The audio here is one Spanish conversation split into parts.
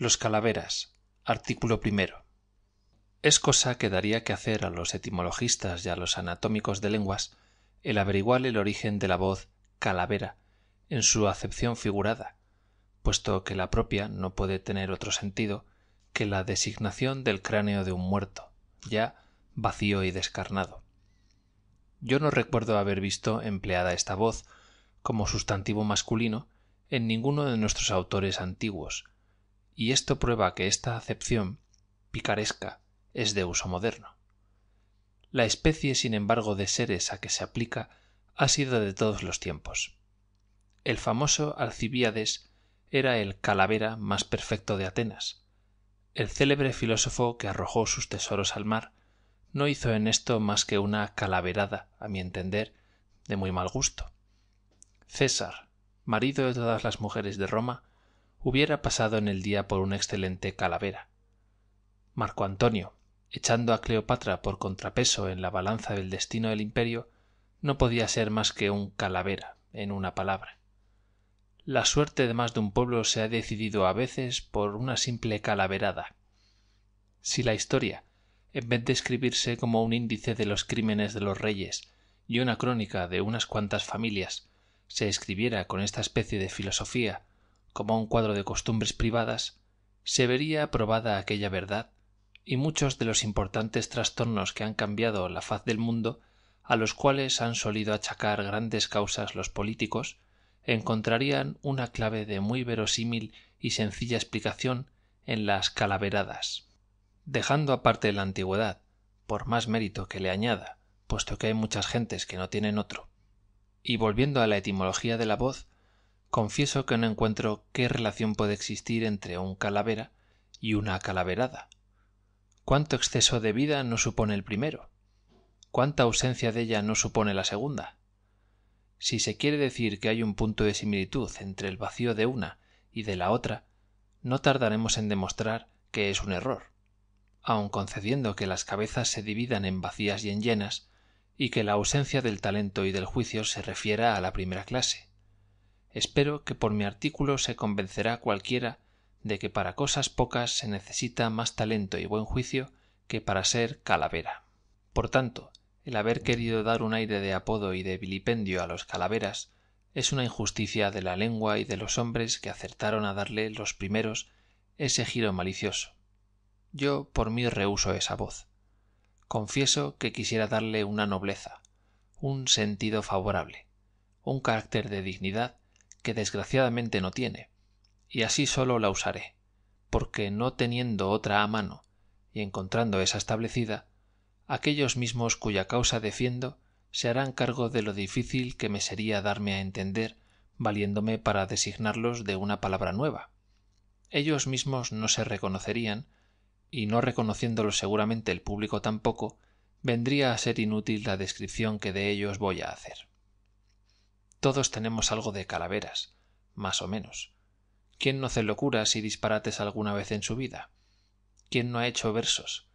los calaveras artículo primero. es cosa que daría que hacer a los etimologistas y a los anatómicos de lenguas el averiguar el origen de la voz calavera en su acepción figurada puesto que la propia no puede tener otro sentido que la designación del cráneo de un muerto ya vacío y descarnado yo no recuerdo haber visto empleada esta voz como sustantivo masculino en ninguno de nuestros autores antiguos y esto prueba que esta acepción picaresca es de uso moderno la especie sin embargo de seres a que se aplica ha sido de todos los tiempos el famoso Alcibiades era el calavera más perfecto de atenas el célebre filósofo que arrojó sus tesoros al mar no hizo en esto más que una calaverada a mi entender de muy mal gusto césar marido de todas las mujeres de roma hubiera pasado en el día por una excelente calavera marco antonio echando a cleopatra por contrapeso en la balanza del destino del imperio no podía ser más que un calavera en una palabra la suerte de más de un pueblo se ha decidido a veces por una simple calaverada si la historia en vez de escribirse como un índice de los crímenes de los reyes y una crónica de unas cuantas familias se escribiera con esta especie de filosofía como un cuadro de costumbres privadas se vería probada aquella verdad y muchos de los importantes trastornos que han cambiado la faz del mundo a los cuales han solido achacar grandes causas los políticos encontrarían una clave de muy verosímil y sencilla explicación en las calaveradas dejando aparte la antigüedad por más mérito que le añada puesto que hay muchas gentes que no tienen otro y volviendo a la etimología de la voz confieso que no encuentro qué relación puede existir entre un calavera y una calaverada cuánto exceso de vida no supone el primero cuánta ausencia de ella no supone la segunda si se quiere decir que hay un punto de similitud entre el vacío de una y de la otra no tardaremos en demostrar que es un error aun concediendo que las cabezas se dividan en vacías y en llenas y que la ausencia del talento y del juicio se refiera a la primera clase espero que por mi artículo se convencerá cualquiera de que para cosas pocas se necesita más talento y buen juicio que para ser calavera por tanto el haber querido dar un aire de apodo y de vilipendio a los calaveras es una injusticia de la lengua y de los hombres que acertaron a darle los primeros ese giro malicioso yo por mí rehuso esa voz confieso que quisiera darle una nobleza un sentido favorable un carácter de dignidad desgraciadamente no tiene y así sólo la usaré porque no teniendo otra a mano y encontrando esa establecida aquellos mismos cuya causa defiendo se harán cargo de lo difícil que me sería darme a entender valiéndome para designarlos de una palabra nueva ellos mismos no se reconocerían y no reconociéndolo seguramente el público tampoco vendría a ser inútil la descripción que de ellos voy a hacer todos tenemos algo de calaveras más o menos quién no hace locuras y disparates alguna vez en su vida quién no ha hecho versos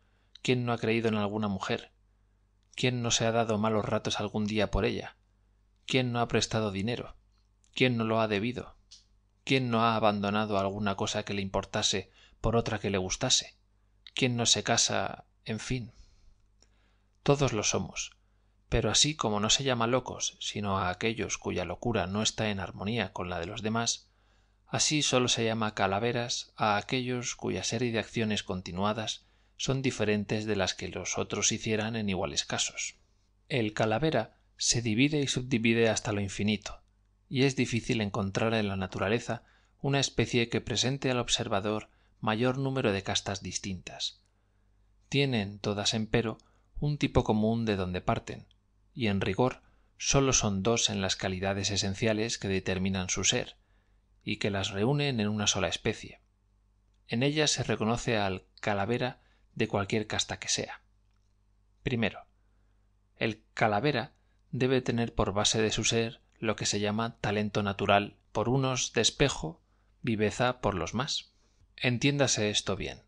quién no ha creído en alguna mujer quién no se ha dado malos ratos algún día por ella quién no ha prestado dinero quién no lo ha debido quién no ha abandonado alguna cosa que le importase por otra que le gustase quién no se casa en fin todos lo somos pero así como no se llama locos sino a aquellos cuya locura no está en armonía con la de los demás así sólo se llama calaveras a aquellos cuya serie de acciones continuadas son diferentes de las que los otros hicieran en iguales casos el calavera se divide y subdivide hasta lo infinito y es difícil encontrar en la naturaleza una especie que presente al observador mayor número de castas distintas tienen todas empero un tipo común de donde parten y en rigor sólo son dos en las calidades esenciales que determinan su ser y que las reúnen en una sola especie en ellas se reconoce al calavera de cualquier casta que sea Primero, el calavera debe tener por base de su ser lo que se llama talento natural por unos despejo viveza por los más entiéndase esto bien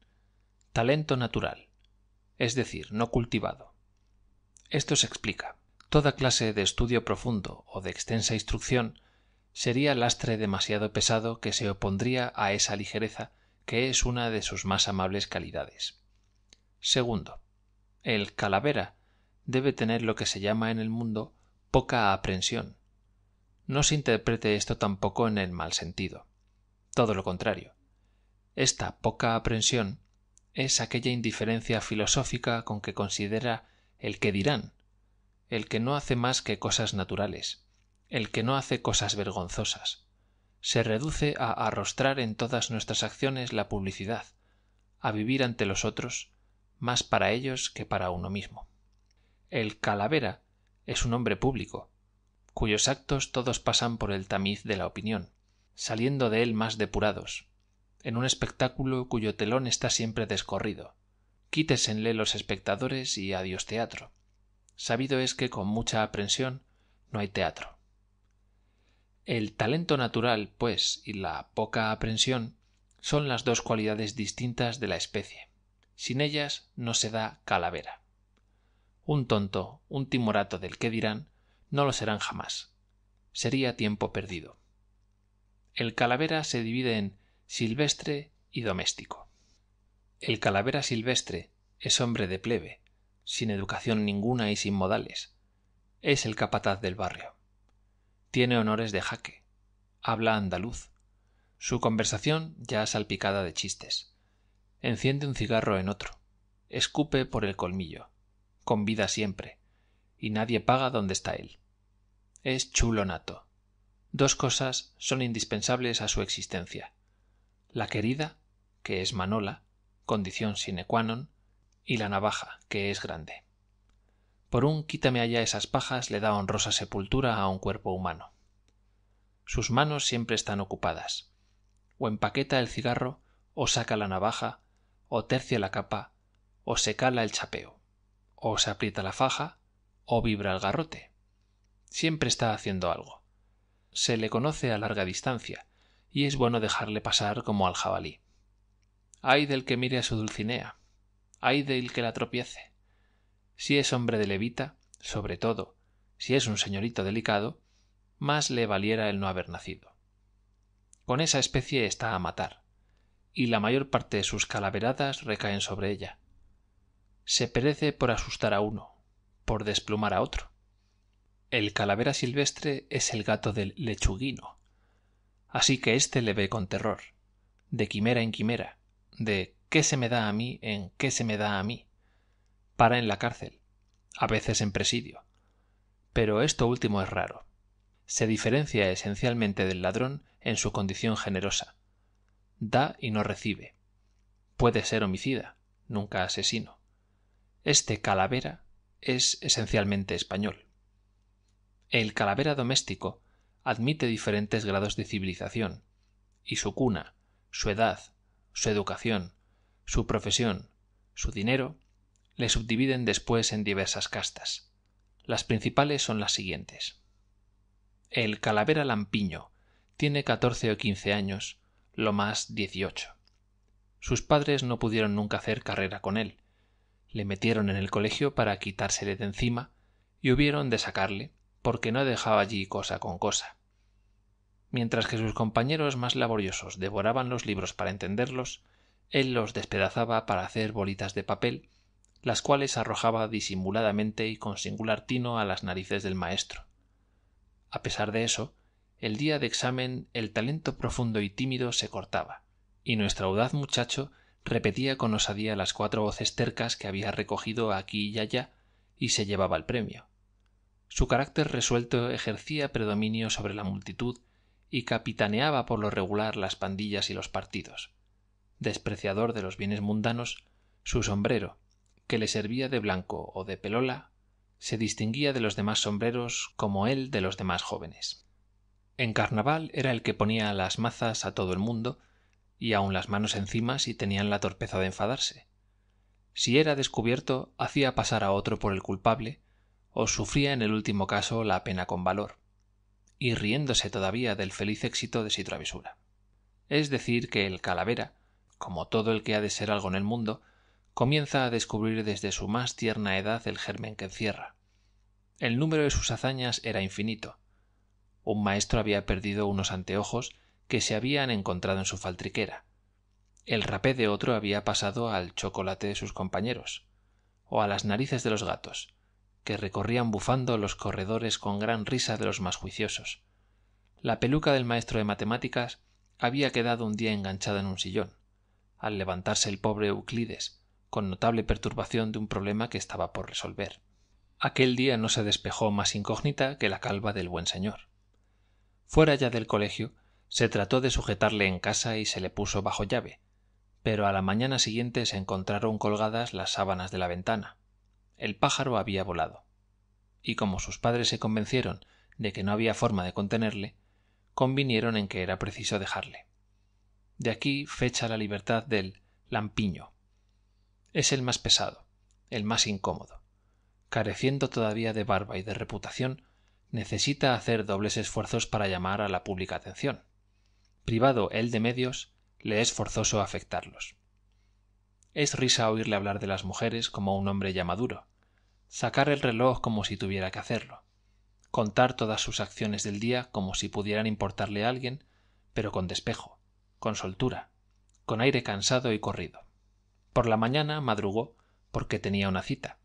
talento natural es decir no cultivado esto se explica toda clase de estudio profundo o de extensa instrucción sería lastre demasiado pesado que se opondría a esa ligereza que es una de sus más amables calidades el calavera debe tener lo que se llama en el mundo poca aprensión no se interprete esto tampoco en el mal sentido todo lo contrario esta poca aprensión es aquella indiferencia filosófica con que considera el que dirán el que no hace más que cosas naturales el que no hace cosas vergonzosas se reduce a arrostrar en todas nuestras acciones la publicidad a vivir ante los otros más para ellos que para uno mismo el calavera es un hombre público cuyos actos todos pasan por el tamiz de la opinión saliendo de él más depurados en un espectáculo cuyo telón está siempre descorrido quítesenle los espectadores y adiós teatro sabido es que con mucha aprensión no hay teatro el talento natural pues y la poca aprensión son las dos cualidades distintas de la especie sin ellas no se da calavera un tonto un timorato del que dirán no lo serán jamás sería tiempo perdido el calavera se divide en silvestre y doméstico el calavera silvestre es hombre de plebe sin educación ninguna y sin modales es el capataz del barrio tiene honores de jaque habla andaluz su conversación ya salpicada de chistes enciende un cigarro en otro escupe por el colmillo convida siempre y nadie paga donde está él es chulo nato dos cosas son indispensables a su existencia la querida que es manola condición sine qua non, y la navaja que es grande por un quítame allá esas pajas le da honrosa sepultura a un cuerpo humano sus manos siempre están ocupadas o empaqueta el cigarro o saca la navaja o tercia la capa o se cala el chapeo o se aprieta la faja o vibra el garrote siempre está haciendo algo se le conoce a larga distancia y es bueno dejarle pasar como al jabalí ay del que mire a su dulcinea ay del que la tropiece si es hombre de levita sobre todo si es un señorito delicado más le valiera el no haber nacido con esa especie está a matar y la mayor parte de sus calaveradas recaen sobre ella se perece por asustar a uno por desplumar a otro el calavera silvestre es el gato del lechuguino así que éste le ve con terror de quimera en quimera de qué se me da a mí en qué se me da a mí para en la cárcel a veces en presidio pero esto último es raro se diferencia esencialmente del ladrón en su condición generosa da y no recibe puede ser homicida nunca asesino este calavera es esencialmente español el calavera doméstico admite diferentes grados de civilización y su cuna su edad su educación su profesión su dinero le subdividen después en diversas castas las principales son las siguientes el calavera lampiño tiene catorce o quince años lo más dieciocho. sus padres no pudieron nunca hacer carrera con él le metieron en el colegio para quitársele de encima y hubieron de sacarle porque no dejaba allí cosa con cosa mientras que sus compañeros más laboriosos devoraban los libros para entenderlos él los despedazaba para hacer bolitas de papel las cuales arrojaba disimuladamente y con singular tino a las narices del maestro a pesar de eso el día de examen el talento profundo y tímido se cortaba y nuestro audaz muchacho repetía con osadía las cuatro voces tercas que había recogido aquí y allá y se llevaba el premio su carácter resuelto ejercía predominio sobre la multitud y capitaneaba por lo regular las pandillas y los partidos despreciador de los bienes mundanos su sombrero que le servía de blanco o de pelola se distinguía de los demás sombreros como él de los demás jóvenes en carnaval era el que ponía las mazas a todo el mundo y aun las manos encima si tenían la torpeza de enfadarse si era descubierto hacía pasar a otro por el culpable o sufría en el último caso la pena con valor y riéndose todavía del feliz éxito de su travesura es decir que el calavera como todo el que ha de ser algo en el mundo comienza a descubrir desde su más tierna edad el germen que encierra el número de sus hazañas era infinito un maestro había perdido unos anteojos que se habían encontrado en su faltriquera el rapé de otro había pasado al chocolate de sus compañeros o a las narices de los gatos que recorrían bufando los corredores con gran risa de los más juiciosos la peluca del maestro de matemáticas había quedado un día enganchada en un sillón al levantarse el pobre euclides con notable perturbación de un problema que estaba por resolver aquel día no se despejó más incógnita que la calva del buen señor fuera ya del colegio se trató de sujetarle en casa y se le puso bajo llave pero a la mañana siguiente se encontraron colgadas las sábanas de la ventana el pájaro había volado y como sus padres se convencieron de que no había forma de contenerle convinieron en que era preciso dejarle de aquí fecha la libertad del lampiño es el más pesado el más incómodo careciendo todavía de barba y de reputación necesita hacer dobles esfuerzos para llamar a la pública atención privado él de medios le es forzoso afectarlos es risa oírle hablar de las mujeres como un hombre ya maduro sacar el reloj como si tuviera que hacerlo contar todas sus acciones del día como si pudieran importarle a alguien pero con despejo con soltura con aire cansado y corrido por la mañana madrugó porque tenía una cita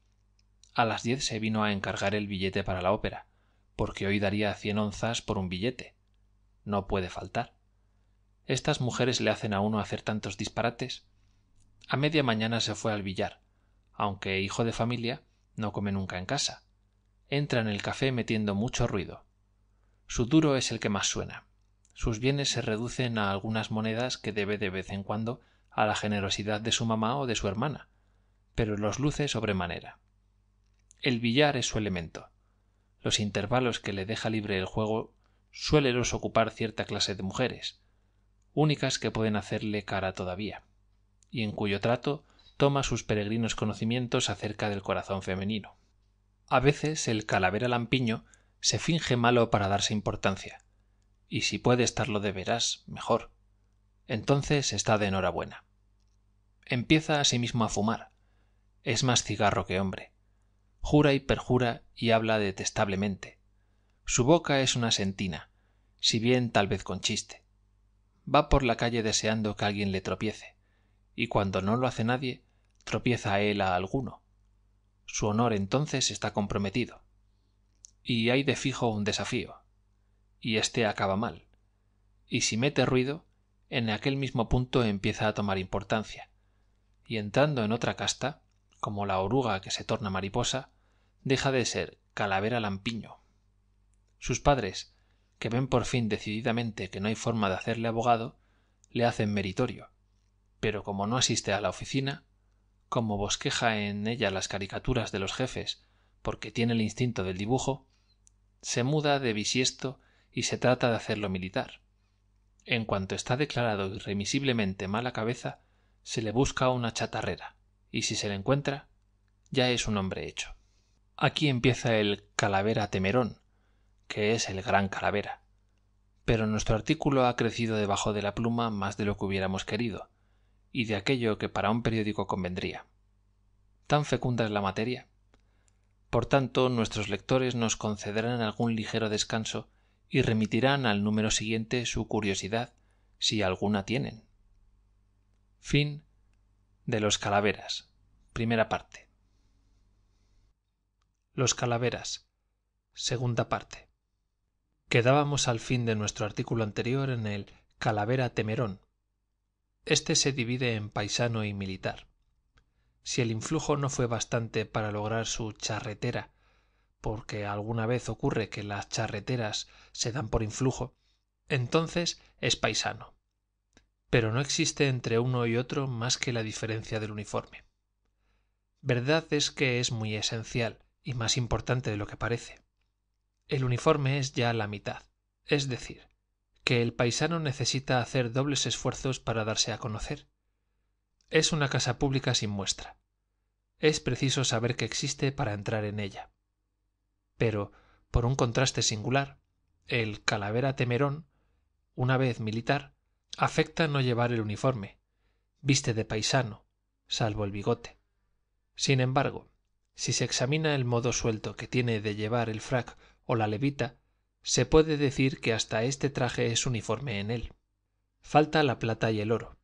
a las diez se vino a encargar el billete para la ópera porque hoy daría cien onzas por un billete no puede faltar estas mujeres le hacen a uno hacer tantos disparates a media mañana se fue al billar aunque hijo de familia no come nunca en casa entra en el café metiendo mucho ruido su duro es el que más suena sus bienes se reducen a algunas monedas que debe de vez en cuando a la generosidad de su mamá o de su hermana pero los luce sobremanera el billar es su elemento los intervalos que le deja libre el juego los ocupar cierta clase de mujeres únicas que pueden hacerle cara todavía y en cuyo trato toma sus peregrinos conocimientos acerca del corazón femenino a veces el calavera lampiño se finge malo para darse importancia y si puede estarlo de veras mejor entonces está de enhorabuena empieza a sí mismo a fumar es más cigarro que hombre jura y perjura y habla detestablemente su boca es una sentina si bien tal vez con chiste va por la calle deseando que alguien le tropiece y cuando no lo hace nadie tropieza él a alguno su honor entonces está comprometido y hay de fijo un desafío y éste acaba mal y si mete ruido en aquel mismo punto empieza a tomar importancia y entrando en otra casta como la oruga que se torna mariposa deja de ser calavera lampiño sus padres que ven por fin decididamente que no hay forma de hacerle abogado le hacen meritorio pero como no asiste a la oficina como bosqueja en ella las caricaturas de los jefes porque tiene el instinto del dibujo se muda de bisiesto y se trata de hacerlo militar en cuanto está declarado irremisiblemente mala cabeza se le busca una chatarrera y si se le encuentra ya es un hombre hecho aquí empieza el calavera temerón que es el gran calavera pero nuestro artículo ha crecido debajo de la pluma más de lo que hubiéramos querido y de aquello que para un periódico convendría tan fecunda es la materia por tanto nuestros lectores nos concederán algún ligero descanso y remitirán al número siguiente su curiosidad si alguna tienen Fin de los calaveras Primera parte. parte. Los calaveras. Segunda quedábamos al fin de nuestro artículo anterior en el calavera temerón este se divide en paisano y militar si el influjo no fue bastante para lograr su charretera porque alguna vez ocurre que las charreteras se dan por influjo entonces es paisano pero no existe entre uno y otro más que la diferencia del uniforme verdad es que es muy esencial y más importante de lo que parece el uniforme es ya la mitad es decir que el paisano necesita hacer dobles esfuerzos para darse a conocer es una casa pública sin muestra es preciso saber que existe para entrar en ella pero por un contraste singular el calavera temerón una vez militar afecta no llevar el uniforme viste de paisano salvo el bigote sin embargo si se examina el modo suelto que tiene de llevar el frac o la levita se puede decir que hasta este traje es uniforme en él falta la plata y el oro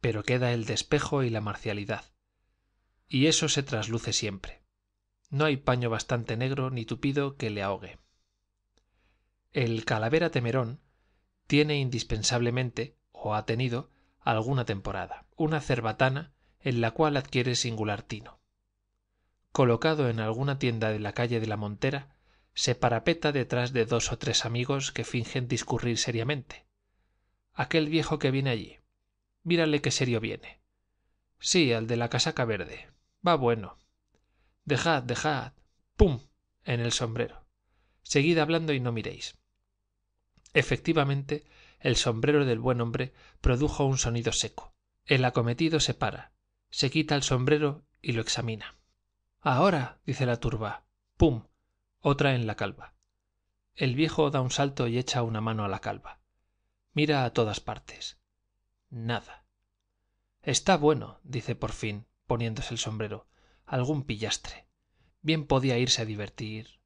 pero queda el despejo y la marcialidad y eso se trasluce siempre no hay paño bastante negro ni tupido que le ahogue el calavera temerón tiene indispensablemente o ha tenido alguna temporada una cerbatana en la cual adquiere singular tino colocado en alguna tienda de la calle de la montera se parapeta detrás de dos o tres amigos que fingen discurrir seriamente aquel viejo que viene allí mírale qué serio viene sí al de la casaca verde va bueno dejad dejad pum en el sombrero seguid hablando y no miréis efectivamente el sombrero del buen hombre produjo un sonido seco el acometido se para se quita el sombrero y lo examina ahora dice la turba pum otra en la calva el viejo da un salto y echa una mano a la calva mira a todas partes nada está bueno dice por fin poniéndose el sombrero algún pillastre bien podía irse a divertir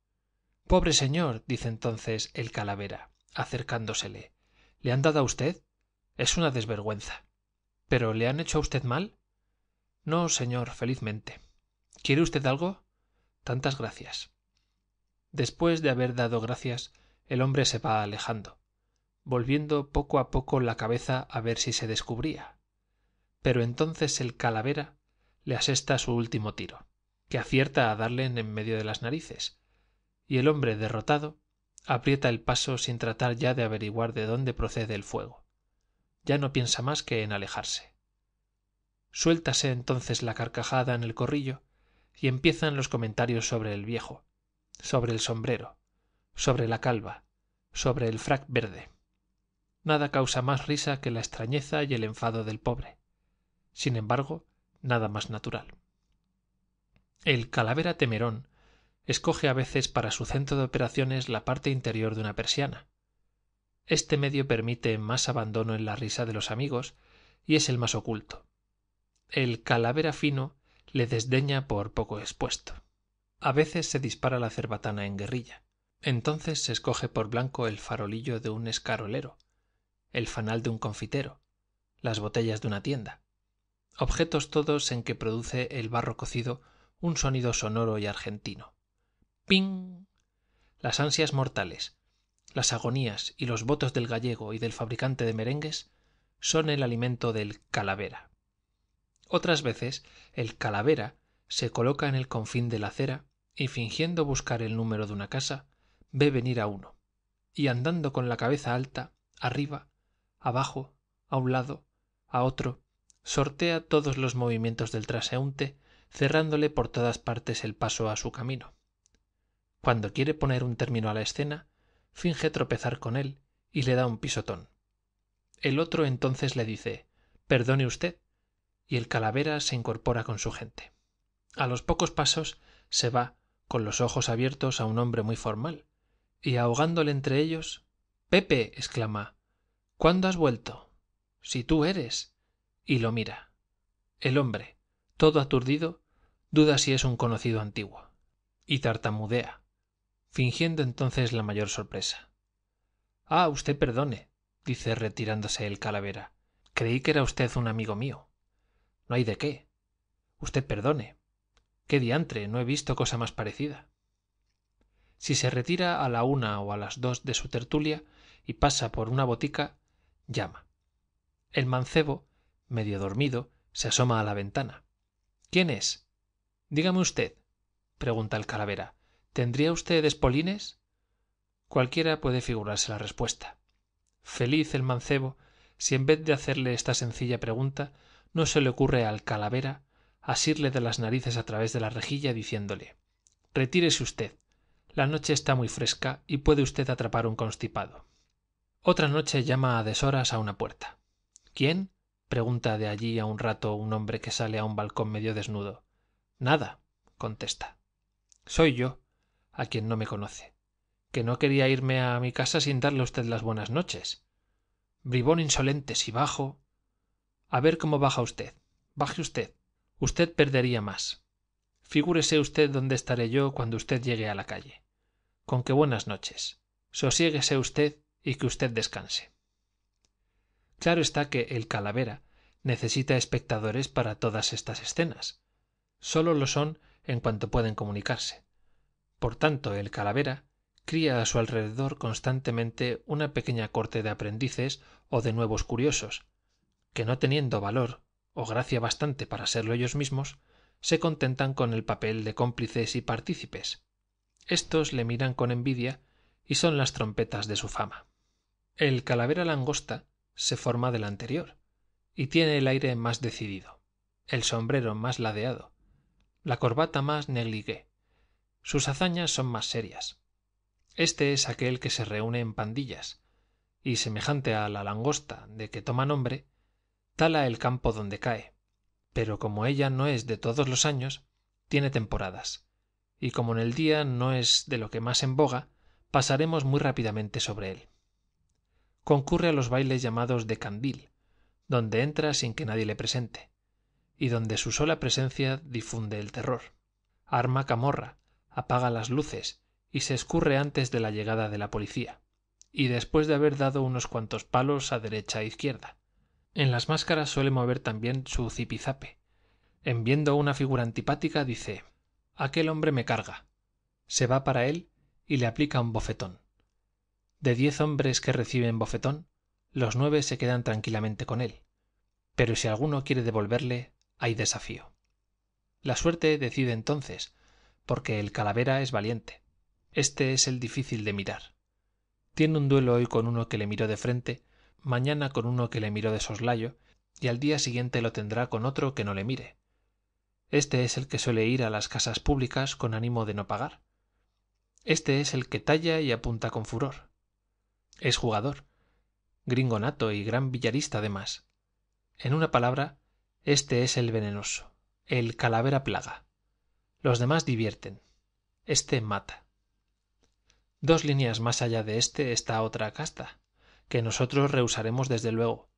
pobre señor dice entonces el calavera acercándosele le han dado a usted es una desvergüenza pero le han hecho a usted mal no señor felizmente quiere usted algo tantas gracias después de haber dado gracias el hombre se va alejando volviendo poco a poco la cabeza a ver si se descubría pero entonces el calavera le asesta su último tiro que acierta a darle en medio de las narices y el hombre derrotado aprieta el paso sin tratar ya de averiguar de dónde procede el fuego ya no piensa más que en alejarse suéltase entonces la carcajada en el corrillo y empiezan los comentarios sobre el viejo sobre el sombrero sobre la calva sobre el frac verde nada causa más risa que la extrañeza y el enfado del pobre sin embargo nada más natural el calavera temerón escoge a veces para su centro de operaciones la parte interior de una persiana este medio permite más abandono en la risa de los amigos y es el más oculto el calavera fino le desdeña por poco expuesto a veces se dispara la cerbatana en guerrilla entonces se escoge por blanco el farolillo de un escarolero el fanal de un confitero las botellas de una tienda objetos todos en que produce el barro cocido un sonido sonoro y argentino ping las ansias mortales las agonías y los votos del gallego y del fabricante de merengues son el alimento del calavera otras veces el calavera se coloca en el confín de la acera y fingiendo buscar el número de una casa ve venir a uno y andando con la cabeza alta arriba abajo a un lado a otro sortea todos los movimientos del transeúnte cerrándole por todas partes el paso a su camino cuando quiere poner un término a la escena finge tropezar con él y le da un pisotón el otro entonces le dice perdone usted y el calavera se incorpora con su gente a los pocos pasos se va con los ojos abiertos a un hombre muy formal y ahogándole entre ellos pepe exclama cuándo has vuelto si tú eres y lo mira el hombre todo aturdido duda si es un conocido antiguo y tartamudea fingiendo entonces la mayor sorpresa ah usted perdone dice retirándose el calavera creí que era usted un amigo mío no hay de qué usted perdone qué diantre no he visto cosa más parecida si se retira a la una o a las dos de su tertulia y pasa por una botica llama el mancebo medio dormido se asoma a la ventana quién es dígame usted pregunta el calavera tendría usted espolines cualquiera puede figurarse la respuesta feliz el mancebo si en vez de hacerle esta sencilla pregunta no se le ocurre al calavera asirle de las narices a través de la rejilla diciéndole retírese usted la noche está muy fresca y puede usted atrapar un constipado otra noche llama a deshoras a una puerta quién pregunta de allí a un rato un hombre que sale a un balcón medio desnudo nada contesta soy yo a quien no me conoce que no quería irme a mi casa sin darle a usted las buenas noches bribón insolente si bajo a ver cómo baja usted baje usted usted perdería más figúrese usted dónde estaré yo cuando usted llegue a la calle Con que buenas noches sosiéguese usted y que usted descanse claro está que el calavera necesita espectadores para todas estas escenas sólo lo son en cuanto pueden comunicarse por tanto el calavera cría a su alrededor constantemente una pequeña corte de aprendices o de nuevos curiosos que no teniendo valor o gracia bastante para serlo ellos mismos se contentan con el papel de cómplices y partícipes estos le miran con envidia y son las trompetas de su fama el calavera langosta se forma del anterior y tiene el aire más decidido el sombrero más ladeado la corbata más negligue, sus hazañas son más serias este es aquel que se reúne en pandillas y semejante a la langosta de que toma nombre tala el campo donde cae pero como ella no es de todos los años tiene temporadas y como en el día no es de lo que más en boga pasaremos muy rápidamente sobre él concurre a los bailes llamados de candil donde entra sin que nadie le presente y donde su sola presencia difunde el terror arma camorra apaga las luces y se escurre antes de la llegada de la policía y después de haber dado unos cuantos palos a derecha e izquierda en las máscaras suele mover también su zipizape en viendo una figura antipática dice aquel hombre me carga se va para él y le aplica un bofetón de diez hombres que reciben bofetón los nueve se quedan tranquilamente con él pero si alguno quiere devolverle hay desafío la suerte decide entonces porque el calavera es valiente este es el difícil de mirar tiene un duelo hoy con uno que le miró de frente mañana con uno que le miró de soslayo y al día siguiente lo tendrá con otro que no le mire este es el que suele ir a las casas públicas con ánimo de no pagar este es el que talla y apunta con furor es jugador gringonato y gran billarista además en una palabra este es el venenoso el calavera plaga los demás divierten este mata dos líneas más allá de este está otra casta que nosotros rehusaremos desde luego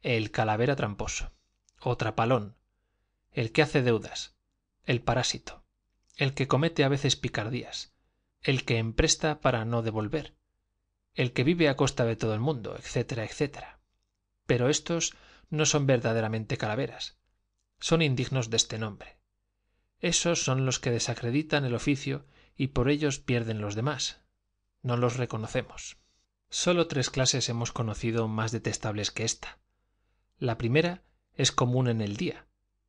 el calavera tramposo o trapalón el que hace deudas el parásito el que comete a veces picardías el que empresta para no devolver el que vive a costa de todo el mundo etc etcétera. pero estos no son verdaderamente calaveras son indignos de este nombre esos son los que desacreditan el oficio y por ellos pierden los demás no los reconocemos sólo tres clases hemos conocido más detestables que ésta la primera es común en el día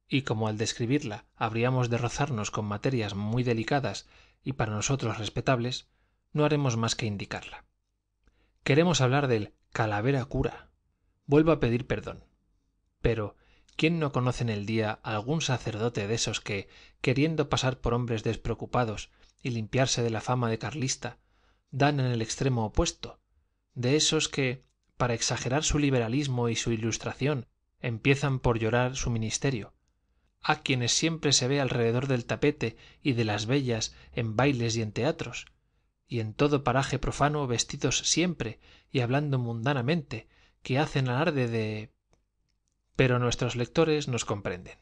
y como al describirla habríamos de rozarnos con materias muy delicadas y para nosotros respetables no haremos más que indicarla queremos hablar del calavera cura vuelvo a pedir perdón pero quién no conoce en el día algún sacerdote de esos que queriendo pasar por hombres despreocupados y limpiarse de la fama de carlista dan en el extremo opuesto de esos que para exagerar su liberalismo y su ilustración empiezan por llorar su ministerio a quienes siempre se ve alrededor del tapete y de las bellas en bailes y en teatros y en todo paraje profano vestidos siempre y hablando mundanamente que hacen alarde de pero nuestros lectores nos comprenden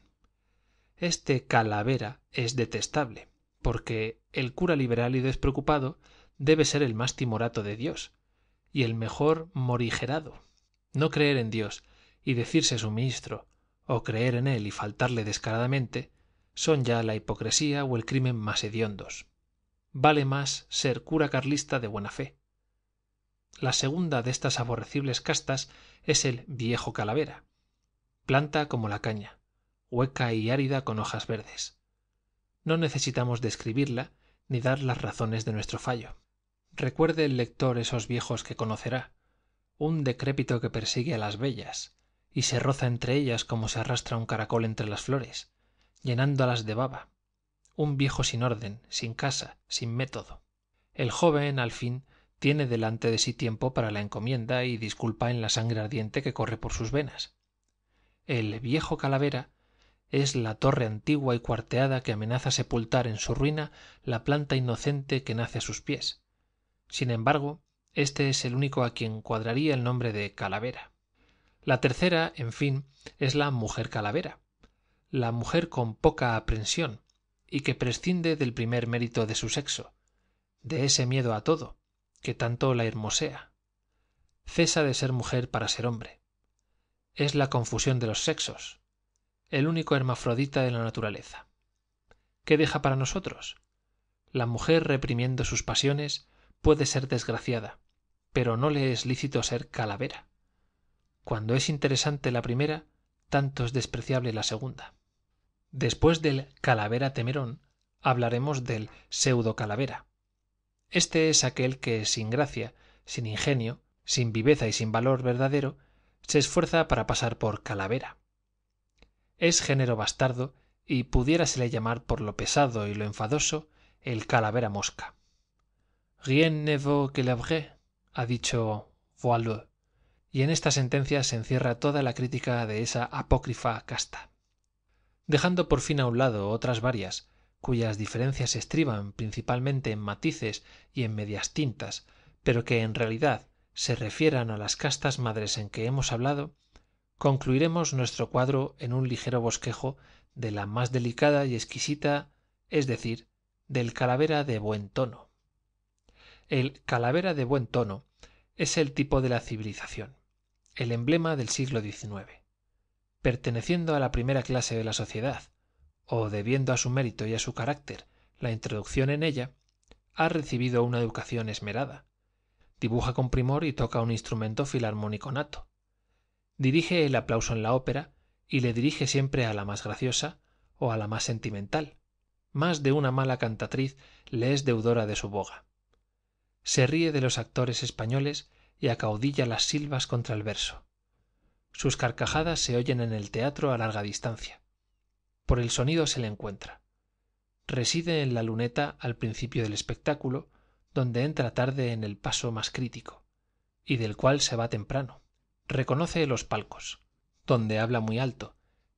este calavera es detestable porque el cura liberal y despreocupado debe ser el más timorato de dios y el mejor morigerado no creer en dios y decirse su ministro o creer en él y faltarle descaradamente son ya la hipocresía o el crimen más hediondos vale más ser cura carlista de buena fe la segunda de estas aborrecibles castas es el viejo calavera planta como la caña hueca y árida con hojas verdes no necesitamos describirla ni dar las razones de nuestro fallo recuerde el lector esos viejos que conocerá un decrépito que persigue a las bellas y se roza entre ellas como se arrastra un caracol entre las flores llenándolas de baba un viejo sin orden sin casa sin método el joven al fin tiene delante de sí tiempo para la encomienda y disculpa en la sangre ardiente que corre por sus venas el viejo calavera es la torre antigua y cuarteada que amenaza sepultar en su ruina la planta inocente que nace a sus pies sin embargo este es el único a quien cuadraría el nombre de calavera la tercera en fin es la mujer calavera la mujer con poca aprensión y que prescinde del primer mérito de su sexo de ese miedo a todo que tanto la hermosea cesa de ser mujer para ser hombre es la confusión de los sexos el único hermafrodita de la naturaleza qué deja para nosotros la mujer reprimiendo sus pasiones puede ser desgraciada pero no le es lícito ser calavera cuando es interesante la primera tanto es despreciable la segunda después del calavera temerón hablaremos del pseudo calavera este es aquel que sin gracia sin ingenio sin viveza y sin valor verdadero se esfuerza para pasar por calavera es género bastardo y pudiérasele llamar por lo pesado y lo enfadoso el calavera mosca que la ha dicho boileau y en esta sentencia se encierra toda la crítica de esa apócrifa casta dejando por fin a un lado otras varias cuyas diferencias estriban principalmente en matices y en medias tintas pero que en realidad se refieran a las castas madres en que hemos hablado concluiremos nuestro cuadro en un ligero bosquejo de la más delicada y exquisita es decir del calavera de buen tono el calavera de buen tono es el tipo de la civilización el emblema del siglo XIX. perteneciendo a la primera clase de la sociedad o debiendo a su mérito y a su carácter la introducción en ella ha recibido una educación esmerada dibuja con primor y toca un instrumento filarmónico nato dirige el aplauso en la ópera y le dirige siempre a la más graciosa o a la más sentimental más de una mala cantatriz le es deudora de su boga se ríe de los actores españoles y acaudilla las silvas contra el verso sus carcajadas se oyen en el teatro a larga distancia por el sonido se le encuentra reside en la luneta al principio del espectáculo donde entra tarde en el paso más crítico y del cual se va temprano reconoce los palcos donde habla muy alto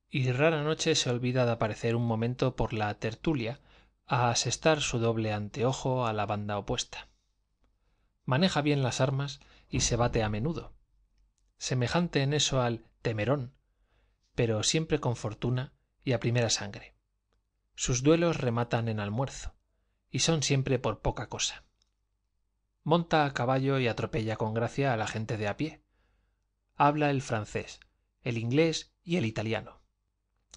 y rara noche se olvida de aparecer un momento por la tertulia a asestar su doble anteojo a la banda opuesta maneja bien las armas y se bate a menudo semejante en eso al temerón pero siempre con fortuna y a primera sangre sus duelos rematan en almuerzo y son siempre por poca cosa monta a caballo y atropella con gracia a la gente de a pie habla el francés el inglés y el italiano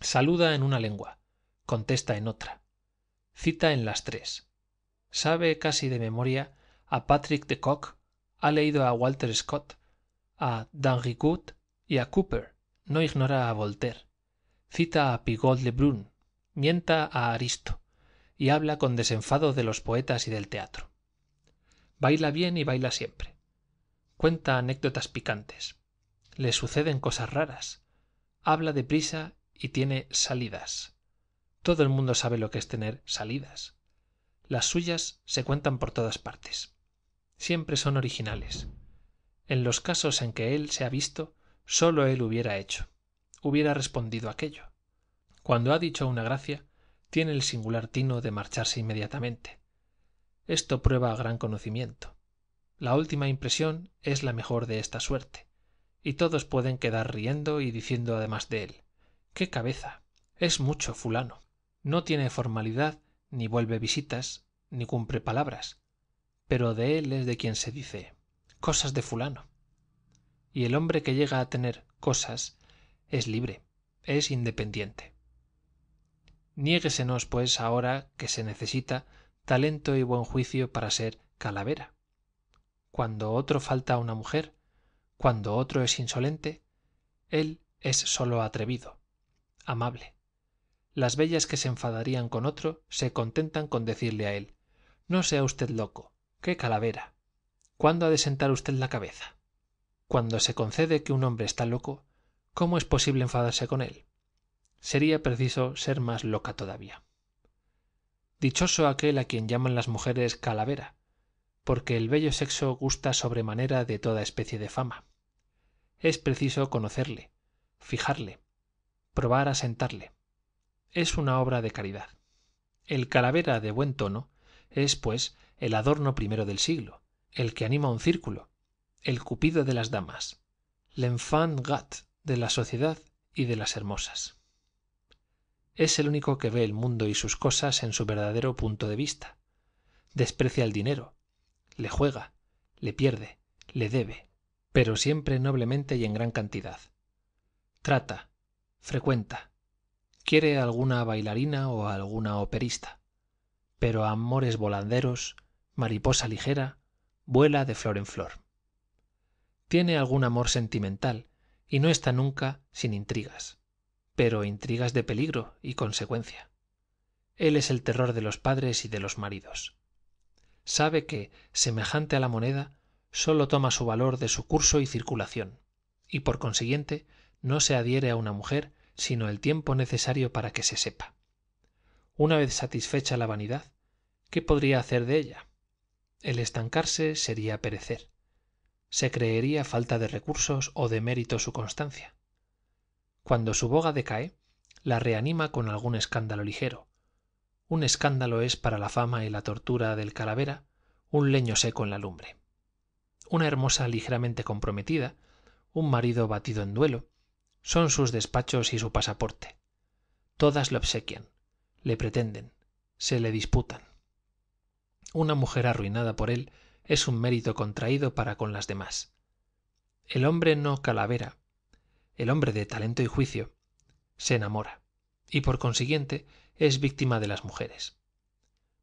saluda en una lengua contesta en otra cita en las tres sabe casi de memoria a Patrick de kock ha leído a walter scott a danricourt y a Cooper, no ignora a voltaire cita a pigault lebrun mienta a Aristo y habla con desenfado de los poetas y del teatro baila bien y baila siempre cuenta anécdotas picantes le suceden cosas raras habla de prisa y tiene salidas todo el mundo sabe lo que es tener salidas las suyas se cuentan por todas partes siempre son originales en los casos en que él se ha visto sólo él hubiera hecho hubiera respondido aquello cuando ha dicho una gracia tiene el singular tino de marcharse inmediatamente esto prueba gran conocimiento la última impresión es la mejor de esta suerte y todos pueden quedar riendo y diciendo además de él qué cabeza es mucho fulano no tiene formalidad ni vuelve visitas ni cumple palabras pero de él es de quien se dice cosas de fulano y el hombre que llega a tener cosas es libre es independiente niéguesenos pues ahora que se necesita talento y buen juicio para ser calavera cuando otro falta a una mujer cuando otro es insolente él es sólo atrevido amable las bellas que se enfadarían con otro se contentan con decirle a él no sea usted loco qué calavera cuándo ha de sentar usted la cabeza cuando se concede que un hombre está loco cómo es posible enfadarse con él sería preciso ser más loca todavía dichoso aquel a quien llaman las mujeres calavera porque el bello sexo gusta sobremanera de toda especie de fama es preciso conocerle fijarle probar a sentarle es una obra de caridad el calavera de buen tono es pues el adorno primero del siglo el que anima un círculo el cupido de las damas l'enfant gat de la sociedad y de las hermosas es el único que ve el mundo y sus cosas en su verdadero punto de vista desprecia el dinero le juega le pierde le debe pero siempre noblemente y en gran cantidad trata frecuenta quiere alguna bailarina o alguna operista pero amores volanderos mariposa ligera vuela de flor en flor tiene algún amor sentimental y no está nunca sin intrigas pero intrigas de peligro y consecuencia él es el terror de los padres y de los maridos sabe que semejante a la moneda sólo toma su valor de su curso y circulación y por consiguiente no se adhiere a una mujer sino el tiempo necesario para que se sepa una vez satisfecha la vanidad qué podría hacer de ella el estancarse sería perecer se creería falta de recursos o de mérito su constancia cuando su boga decae la reanima con algún escándalo ligero un escándalo es para la fama y la tortura del calavera un leño seco en la lumbre una hermosa ligeramente comprometida un marido batido en duelo son sus despachos y su pasaporte todas le obsequian le pretenden se le disputan una mujer arruinada por él es un mérito contraído para con las demás el hombre no calavera el hombre de talento y juicio se enamora y por consiguiente es víctima de las mujeres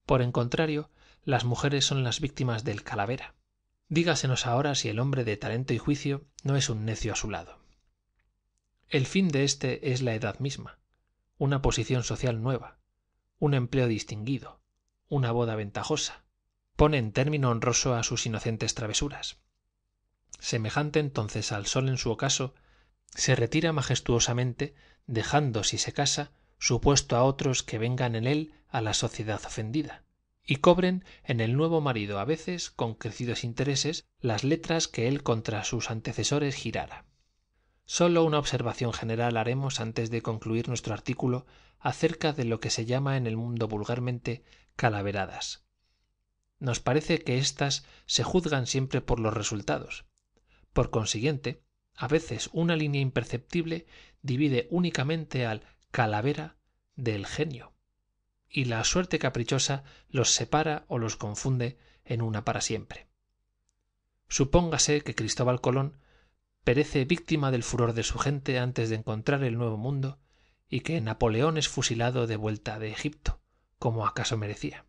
por en contrario las mujeres son las víctimas del calavera dígasenos ahora si el hombre de talento y juicio no es un necio a su lado el fin de éste es la edad misma una posición social nueva un empleo distinguido una boda ventajosa ponen término honroso a sus inocentes travesuras semejante entonces al sol en su ocaso se retira majestuosamente dejando si se casa su puesto a otros que vengan en él a la sociedad ofendida y cobren en el nuevo marido a veces con crecidos intereses las letras que él contra sus antecesores girara sólo una observación general haremos antes de concluir nuestro artículo acerca de lo que se llama en el mundo vulgarmente calaveradas nos parece que éstas se juzgan siempre por los resultados por consiguiente a veces una línea imperceptible divide únicamente al calavera del genio y la suerte caprichosa los separa o los confunde en una para siempre supóngase que cristóbal colón perece víctima del furor de su gente antes de encontrar el nuevo mundo y que napoleón es fusilado de vuelta de egipto como acaso merecía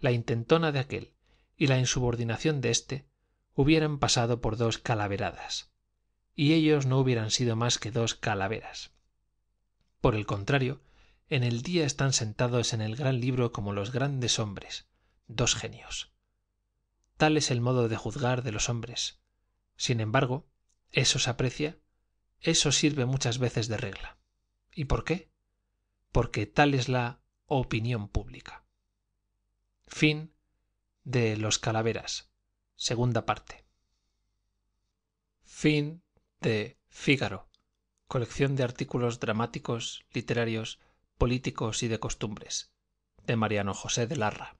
la intentona de aquel y la insubordinación de éste hubieran pasado por dos calaveradas y ellos no hubieran sido más que dos calaveras por el contrario en el día están sentados en el gran libro como los grandes hombres dos genios tal es el modo de juzgar de los hombres sin embargo eso se aprecia eso sirve muchas veces de regla y por qué porque tal es la opinión pública Fin de los calaveras Segunda parte. Fin de fígaro colección de artículos dramáticos literarios políticos y de costumbres de mariano josé de larra